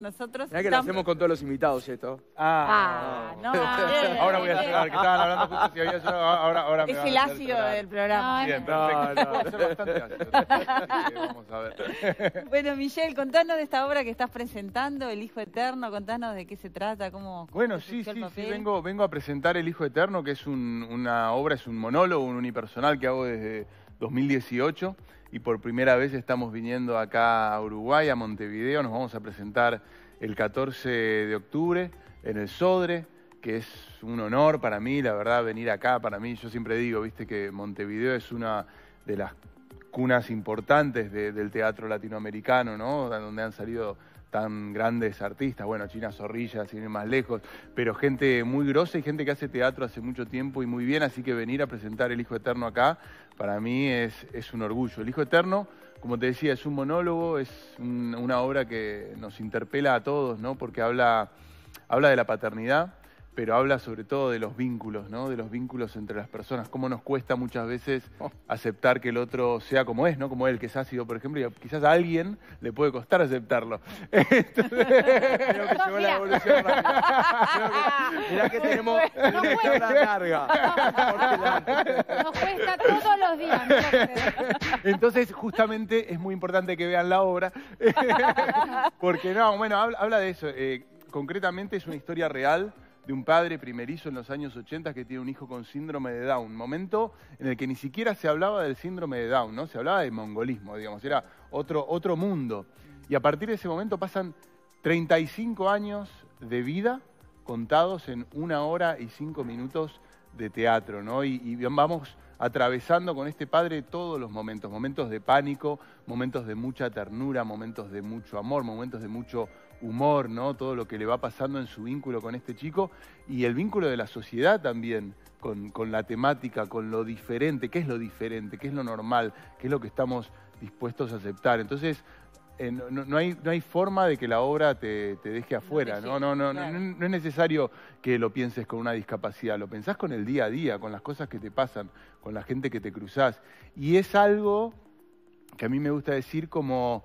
Nosotros Mirá que lo hacemos con todos los invitados esto. Ah, ah no. ahora voy a cerrar, que estaban hablando justo si había Es el ácido del programa. No, no. bastante ácido. Bueno, Michelle, contanos de esta obra que estás presentando, El Hijo Eterno, contanos de qué se trata, cómo... Bueno, sí, sí, sí, vengo, a presentar El Hijo Eterno, que es una obra, es un monólogo, un unipersonal que hago desde 2018 y por primera vez estamos viniendo acá a Uruguay, a Montevideo. Nos vamos a presentar el 14 de octubre en el Sodre, que es un honor para mí, la verdad, venir acá. Para mí, yo siempre digo, viste, que Montevideo es una de las cunas importantes del teatro latinoamericano, ¿no? Donde han salido tan grandes artistas, bueno, China Zorrilla, sin ir más lejos, pero gente muy grosa y gente que hace teatro hace mucho tiempo y muy bien, así que venir a presentar El Hijo Eterno acá, para mí es, un orgullo. El Hijo Eterno, como te decía, es un monólogo, es una obra que nos interpela a todos, ¿no? Porque habla de la paternidad, pero habla sobre todo de los vínculos, ¿no? De los vínculos entre las personas. Cómo nos cuesta muchas veces oh. aceptar que el otro sea como es, ¿no? Como él, que es ácido, por ejemplo, y quizás a alguien le puede costar aceptarlo. Entonces... que la tenemos larga. Nos cuesta todos los días. Entonces, justamente, es muy importante que vean la obra. Porque, no, bueno, habla, de eso. Eh, concretamente, es una historia real de un padre primerizo en los años 80 que tiene un hijo con síndrome de Down, momento en el que ni siquiera se hablaba del síndrome de Down, ¿no? Se hablaba de mongolismo, digamos, era otro, otro mundo. Y a partir de ese momento pasan 35 años de vida contados en una hora y cinco minutos de teatro, ¿no? y, vamos atravesando con este padre todos los momentos, momentos de pánico, momentos de mucha ternura, momentos de mucho amor, momentos de mucho humor, ¿no? Todo lo que le va pasando en su vínculo con este chico y el vínculo de la sociedad también con, la temática, con lo diferente, qué es lo diferente, qué es lo normal, qué es lo que estamos dispuestos a aceptar. Entonces, eh, no, hay, forma de que la obra te, deje afuera, no, ¿no? no, es necesario que lo pienses con una discapacidad, lo pensás con el día a día, con las cosas que te pasan, con la gente que te cruzás. Y es algo que a mí me gusta decir como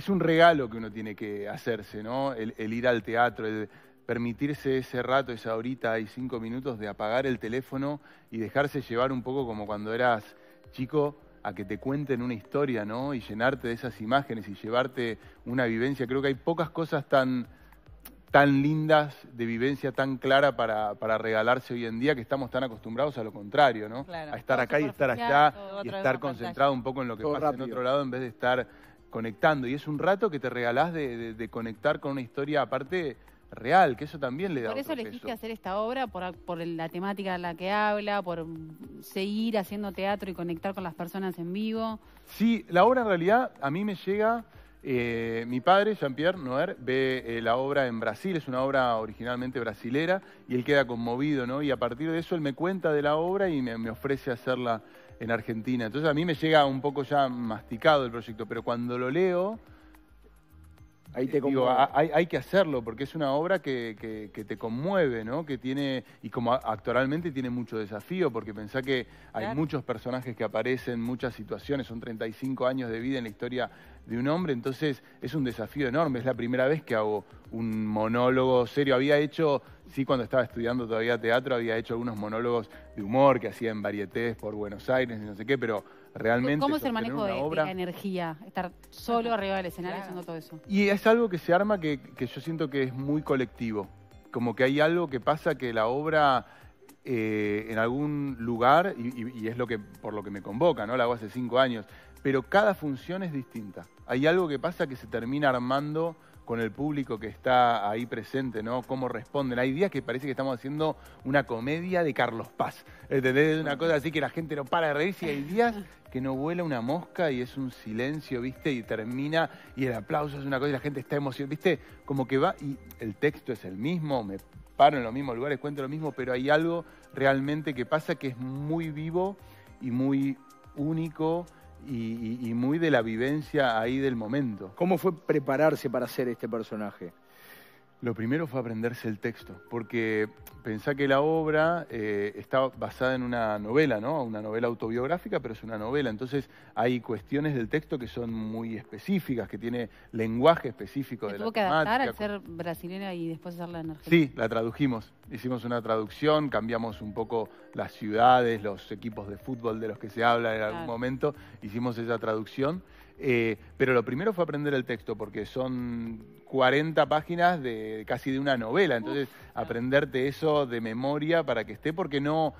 es un regalo que uno tiene que hacerse, ¿no? El, ir al teatro, el permitirse ese rato, esa horita y cinco minutos de apagar el teléfono y dejarse llevar un poco como cuando eras chico a que te cuenten una historia, ¿no? Y llenarte de esas imágenes y llevarte una vivencia. Creo que hay pocas cosas tan, tan lindas, de vivencia tan clara para, regalarse hoy en día, que estamos tan acostumbrados a lo contrario, ¿no? A estar acá y estar allá y estar concentrado un poco en lo que pasa en otro lado en vez de estar conectando. Y es un rato que te regalás de, conectar con una historia aparte real, que eso también le da Por eso elegiste hacer esta obra, por, por la temática de la que habla, por seguir haciendo teatro y conectar con las personas en vivo. Sí, la obra en realidad a mí me llega... Eh, mi padre, Jean-Pierre Noer, ve eh, la obra en Brasil, es una obra originalmente brasilera, y él queda conmovido, ¿no? Y a partir de eso él me cuenta de la obra y me ofrece hacerla en Argentina. Entonces a mí me llega un poco ya masticado el proyecto, pero cuando lo leo eh, digo, hay, que hacerlo porque es una obra que, te conmueve, ¿no? Que tiene, y como actualmente tiene mucho desafío, porque pensá que hay muchos personajes que aparecen, muchas situaciones, son 35 años de vida en la historia de un hombre, entonces es un desafío enorme. Es la primera vez que hago un monólogo serio. Había hecho, sí, cuando estaba estudiando todavía teatro, había hecho algunos monólogos de humor que hacía en varietés por Buenos Aires y no sé qué, pero ¿Cómo es el manejo de, obra... la energía? Estar solo arriba del escenario haciendo todo eso. Y es algo que se arma que, yo siento que es muy colectivo. Como que hay algo que pasa que la obra eh, en algún lugar, y, es lo que, por lo que me convoca, ¿no? La hago hace cinco años, pero cada función es distinta. Hay algo que pasa que se termina armando con el público que está ahí presente, ¿no? Cómo responden. Hay días que parece que estamos haciendo una comedia de Carlos Paz. ¿Entendés? Una cosa así que la gente no para de reírse. Y hay días que no vuela una mosca y es un silencio, ¿viste? Y termina y el aplauso es una cosa y la gente está emocionada, ¿viste? Como que va y el texto es el mismo, me paro en los mismos lugares, cuento lo mismo, pero hay algo realmente que pasa que es muy vivo y muy único y, muy de la vivencia ahí del momento. ¿Cómo fue prepararse para ser este personaje? Lo primero fue aprenderse el texto, porque pensá que la obra eh, está basada en una novela, ¿no? Una novela autobiográfica, pero es una novela. Entonces hay cuestiones del texto que son muy específicas, que tiene lenguaje específico de la tuvo que adaptar al ser brasileña y después hacerla en Argentina? Sí, la tradujimos. Hicimos una traducción, cambiamos un poco las ciudades, los equipos de fútbol de los que se habla en algún momento. Hicimos esa traducción. Eh, pero lo primero fue aprender el texto, porque son 40 páginas de casi de una novela. Entonces, aprenderte eso de memoria para que esté, porque no,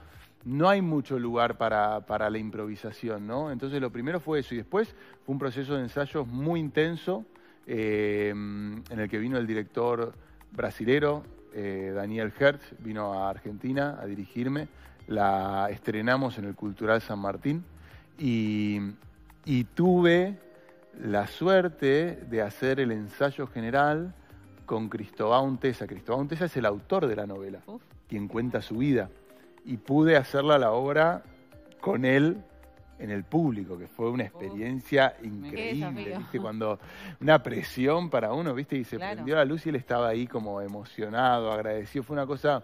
no hay mucho lugar para, la improvisación, ¿no? Entonces, lo primero fue eso. Y después fue un proceso de ensayos muy intenso, eh, en el que vino el director brasilero, eh, Daniel Hertz, vino a Argentina a dirigirme. La estrenamos en el Cultural San Martín. Y, y tuve la suerte de hacer el ensayo general con Cristóbal Unteza, Cristóbal Unteza es el autor de la novela, quien cuenta su vida. Y pude hacerla la obra con él en el público, que fue una experiencia increíble, ¿viste? Cuando una presión para uno, ¿viste? Y se prendió la luz y él estaba ahí como emocionado, agradecido. Fue una cosa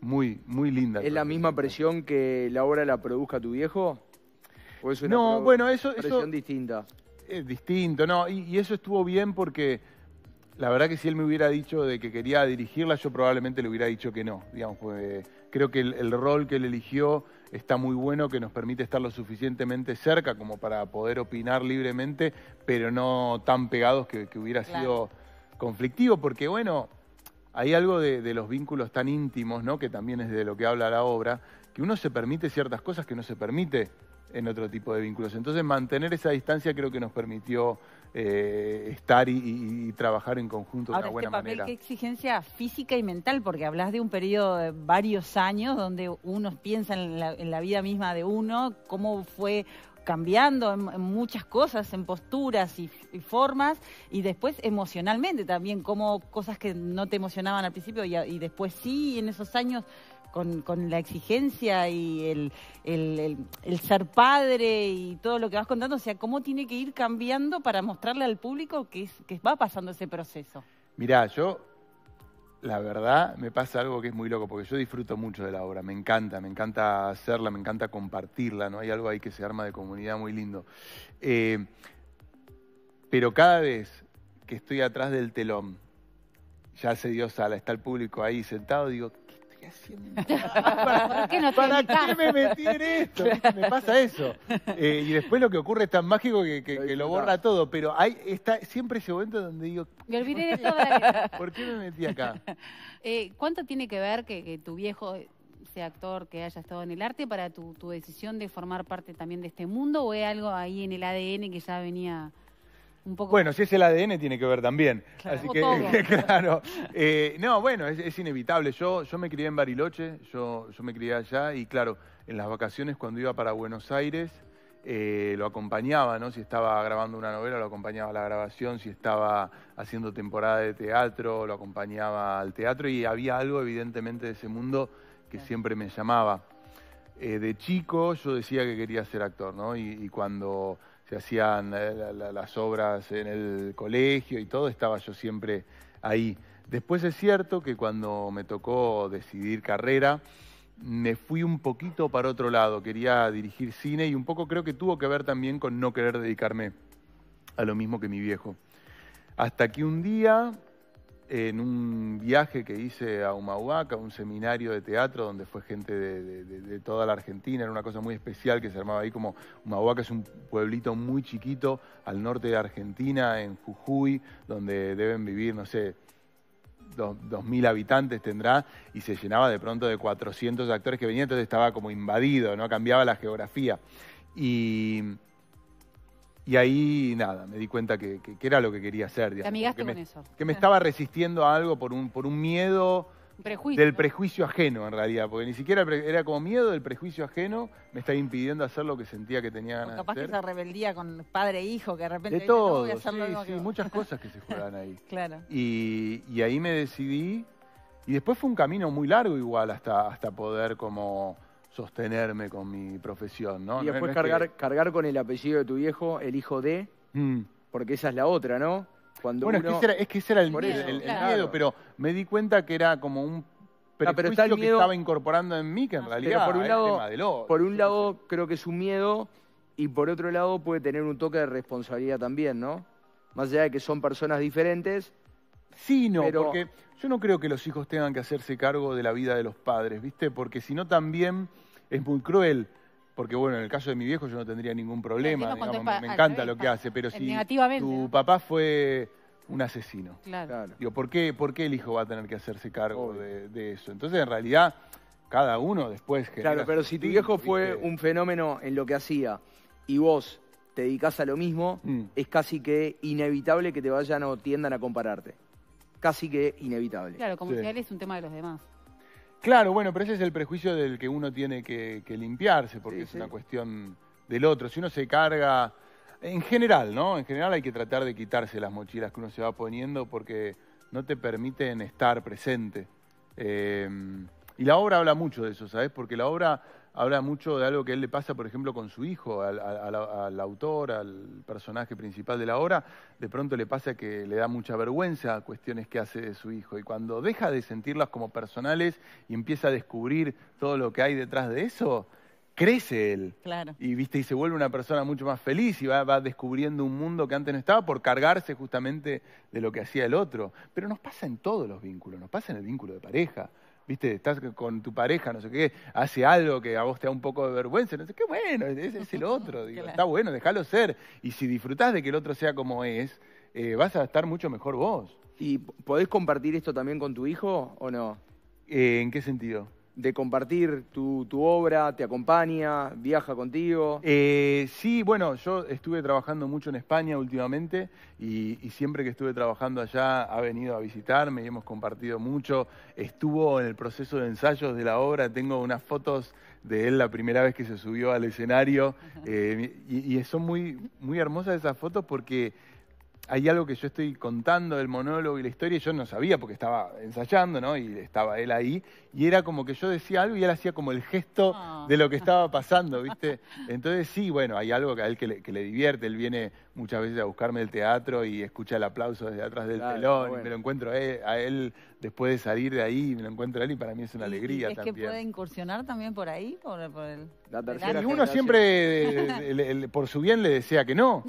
muy, muy linda. ¿Es la misma presión que la obra la produzca tu viejo? ¿O es no, bueno, eso... Presión distinta es distinto, ¿no? Y, eso estuvo bien porque la verdad que si él me hubiera dicho de que quería dirigirla, yo probablemente le hubiera dicho que no, digamos, creo que el, rol que él eligió está muy bueno, que nos permite estar lo suficientemente cerca como para poder opinar libremente, pero no tan pegados que, hubiera sido conflictivo, porque bueno, hay algo de, de, los vínculos tan íntimos, ¿no? que también es de lo que habla la obra, que uno se permite ciertas cosas que no se permite en otro tipo de vínculos. Entonces mantener esa distancia creo que nos permitió eh, estar y, trabajar en conjunto de una buena este papel, ¿Qué exigencia física y mental? Porque hablas de un periodo de varios años donde uno piensa en la, vida misma de uno, cómo fue cambiando en, muchas cosas, en posturas y, formas, y después emocionalmente también, como cosas que no te emocionaban al principio y, después sí, en esos años con, la exigencia y el, ser padre y todo lo que vas contando, o sea, cómo tiene que ir cambiando para mostrarle al público que, es, que va pasando ese proceso. Mirá, yo, la verdad, me pasa algo que es muy loco, porque yo disfruto mucho de la obra, me encanta, me encanta hacerla, me encanta compartirla, ¿no? Hay algo ahí que se arma de comunidad muy lindo. Eh, pero cada vez que estoy atrás del telón, ya se dio sala, está el público ahí sentado, digo, ¿Para qué me metí en esto? Me pasa eso. Eh, y después lo que ocurre es tan mágico que, que, lo borra todo, pero hay está siempre ese momento donde digo... ¿Por qué me metí acá? Eh, ¿Cuánto tiene que ver que, tu viejo sea actor, que haya estado en el arte, para tu, tu decisión de formar parte también de este mundo o es algo ahí en el ADN que ya venía... Bueno, si es el ADN tiene que ver también. Así que, claro. Eh, no, bueno, es, inevitable. Yo, yo me crié en Bariloche, yo, me crié allá y claro, en las vacaciones cuando iba para Buenos Aires eh, lo acompañaba, ¿no? Si estaba grabando una novela, lo acompañaba a la grabación, si estaba haciendo temporada de teatro, lo acompañaba al teatro y había algo evidentemente de ese mundo que siempre me llamaba. Eh, de chico yo decía que quería ser actor, ¿no? y cuando se hacían eh, las obras en el colegio y todo, estaba yo siempre ahí. Después es cierto que cuando me tocó decidir carrera, me fui un poquito para otro lado, quería dirigir cine y un poco creo que tuvo que ver también con no querer dedicarme a lo mismo que mi viejo. Hasta que un día en un viaje que hice a Humahuaca, un seminario de teatro donde fue gente de, toda la Argentina, era una cosa muy especial que se armaba ahí como Humahuaca es un pueblito muy chiquito al norte de Argentina, en Jujuy, donde deben vivir, no sé, dos, dos mil habitantes tendrá, y se llenaba de pronto de 400 actores que venían, entonces estaba como invadido, ¿no? Cambiaba la geografía. Y y ahí, nada, me di cuenta que, era lo que quería hacer. ¿Te amigaste que con eso? Que me estaba resistiendo a algo por un, por un miedo... del prejuicio ajeno en realidad, porque ni siquiera era como miedo del prejuicio ajeno me estaba impidiendo hacer lo que sentía que tenía ganas. O capaz que esa rebeldía con padre e hijo que de repente de todo, sí, sí, muchas cosas que se juegan ahí. claro. Y, y, ahí me decidí y después fue un camino muy largo igual hasta hasta poder como sostenerme con mi profesión, ¿no? Y después cargar, cargar con el apellido de tu viejo, el hijo de, mm. porque esa es la otra, ¿no? bueno, es, que ese era, el, miedo, pero me di cuenta que era como un ah, pero el que estaba incorporando en mí, que en ah, realidad por un lado, tema de Por un lado, creo que es un miedo, y por otro lado puede tener un toque de responsabilidad también, ¿no? Más allá de que son personas diferentes. Sí, no, porque yo no creo que los hijos tengan que hacerse cargo de la vida de los padres, ¿viste? Porque si no también es muy cruel, porque bueno, en el caso de mi viejo yo no tendría ningún problema, me, encanta lo que hace, pero si tu papá fue un asesino, claro. digo, ¿por qué, ¿por qué el hijo va a tener que hacerse cargo de, eso? Entonces, en realidad, cada uno después... Claro, pero si tu viejo fue un fenómeno en lo que hacía y vos te dedicas a lo mismo, mm. es casi que inevitable que te vayan o tiendan a compararte. Casi que inevitable. Claro, como es un tema de los demás. Claro, bueno, pero ese es el prejuicio del que uno tiene que, limpiarse, porque es una cuestión del otro. Si uno se carga, en general, ¿no? En general hay que tratar de quitarse las mochilas que uno se va poniendo porque no te permiten estar presente. Eh, y la obra habla mucho de eso, ¿sabes? Porque la obra habla mucho de algo que él le pasa, por ejemplo, con su hijo, al, autor, al personaje principal de la obra, de pronto le pasa que le da mucha vergüenza cuestiones que hace de su hijo. Y cuando deja de sentirlas como personales y empieza a descubrir todo lo que hay detrás de eso, crece él. Y viste, y se vuelve una persona mucho más feliz y va, descubriendo un mundo que antes no estaba por cargarse justamente de lo que hacía el otro. Pero nos pasa en todos los vínculos, nos pasa en el vínculo de pareja, ¿viste? Estás con tu pareja, no sé qué, hace algo que a vos te da un poco de vergüenza, no sé qué, bueno, es, es el otro, está bueno, déjalo ser. Y si disfrutás de que el otro sea como es, eh, vas a estar mucho mejor vos. ¿Y podés compartir esto también con tu hijo o no? Eh, ¿En qué sentido? de compartir tu, obra? ¿Te acompaña? ¿Viaja contigo? Eh, sí, bueno, yo estuve trabajando mucho en España últimamente y, siempre que estuve trabajando allá ha venido a visitarme y hemos compartido mucho. Estuvo en el proceso de ensayos de la obra, tengo unas fotos de él la primera vez que se subió al escenario eh, y, y son muy, muy hermosas esas fotos porque hay algo que yo estoy contando del monólogo y la historia, y yo no sabía porque estaba ensayando, ¿no? Y estaba él ahí, y era como que yo decía algo y él hacía como el gesto ah. de lo que estaba pasando, ¿viste? Entonces sí, bueno, hay algo que a él que le, que le divierte, él viene muchas veces a buscarme el teatro y escucha el aplauso desde atrás del telón. Y me lo encuentro a él, después de salir de ahí, me lo encuentro a él y para mí es una alegría también. ¿Es que puede incursionar también por ahí? Por, La y uno siempre, eh, por su bien, le desea que no.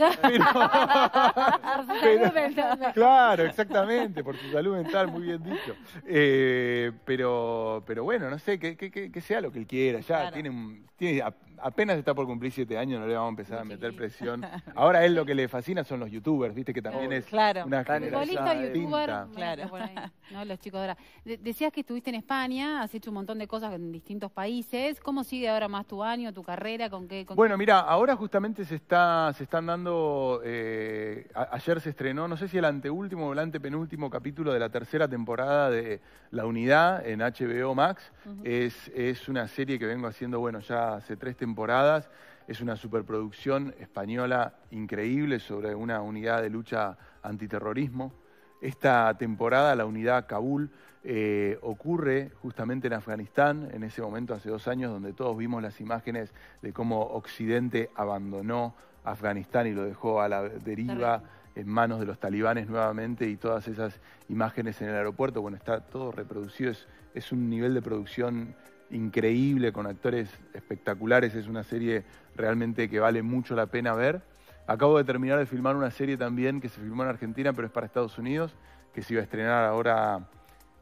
claro, exactamente, por su salud mental, muy bien dicho. Eh, pero, pero bueno, no sé, que, sea lo que él quiera. Ya tiene, tiene, apenas está por cumplir siete años, no le vamos a empezar a meter presión. Ahora él lo que le le fascina son los youtubers, viste que también es claro. una Futbolista, youtuber, claro. ¿no? los chicos ahora. decías que estuviste en España, has hecho un montón de cosas en distintos países. ¿Cómo sigue ahora más tu año, tu carrera? ¿Con qué? bueno, mira, ahora justamente se está, se están dando. Eh, ayer se estrenó, no sé si el anteúltimo o el antepenúltimo capítulo de la tercera temporada de La Unidad en HBO Max. es, es una serie que vengo haciendo, bueno, ya hace tres temporadas. Es una superproducción española increíble sobre una unidad de lucha antiterrorismo. Esta temporada, la unidad Kabul, eh, ocurre justamente en Afganistán, en ese momento hace dos años, donde todos vimos las imágenes de cómo Occidente abandonó Afganistán y lo dejó a la deriva en manos de los talibanes nuevamente y todas esas imágenes en el aeropuerto, bueno, está todo reproducido, es, es un nivel de producción increíble, con actores espectaculares, es una serie realmente que vale mucho la pena ver. Acabo de terminar de filmar una serie también que se filmó en Argentina, pero es para Estados Unidos, que se iba a estrenar ahora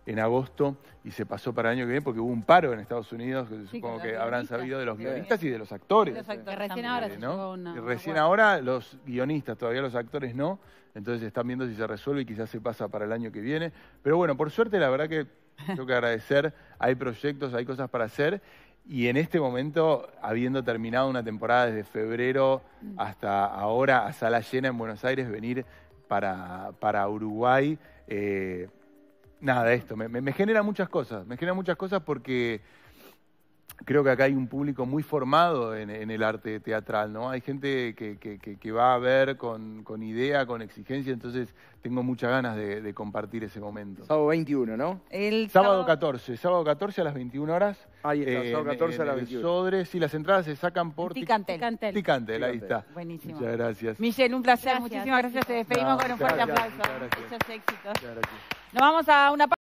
en agosto y se pasó para el año que viene porque hubo un paro en Estados Unidos, que supongo que habrán sabido de los guionistas y de los actores. recién recién ahora los guionistas, todavía los actores no, entonces están viendo si se resuelve y quizás se pasa para el año que viene. Pero bueno, por suerte la verdad que tengo que agradecer, hay proyectos, hay cosas para hacer. Y en este momento, habiendo terminado una temporada desde febrero hasta ahora a sala llena en Buenos Aires, venir para, Uruguay, eh, nada, esto me genera muchas cosas, me genera muchas cosas porque creo que acá hay un público muy formado en, el arte teatral, ¿no? Hay gente que, que, va a ver con, con, idea, con exigencia, entonces tengo muchas ganas de, compartir ese momento. Sábado 21, ¿no? El sábado, 14, sábado 14 a las 21 horas. Ahí está, eh, sábado 14 a las 21. Sodre, sí, las entradas se sacan por... Ticantel. Ticantel, ahí está. Buenísimo. Muchas gracias. Michelle, un placer, muchísimas gracias. Te despedimos con un fuerte aplauso. Muchas éxitos. Muchas gracias. Nos vamos a una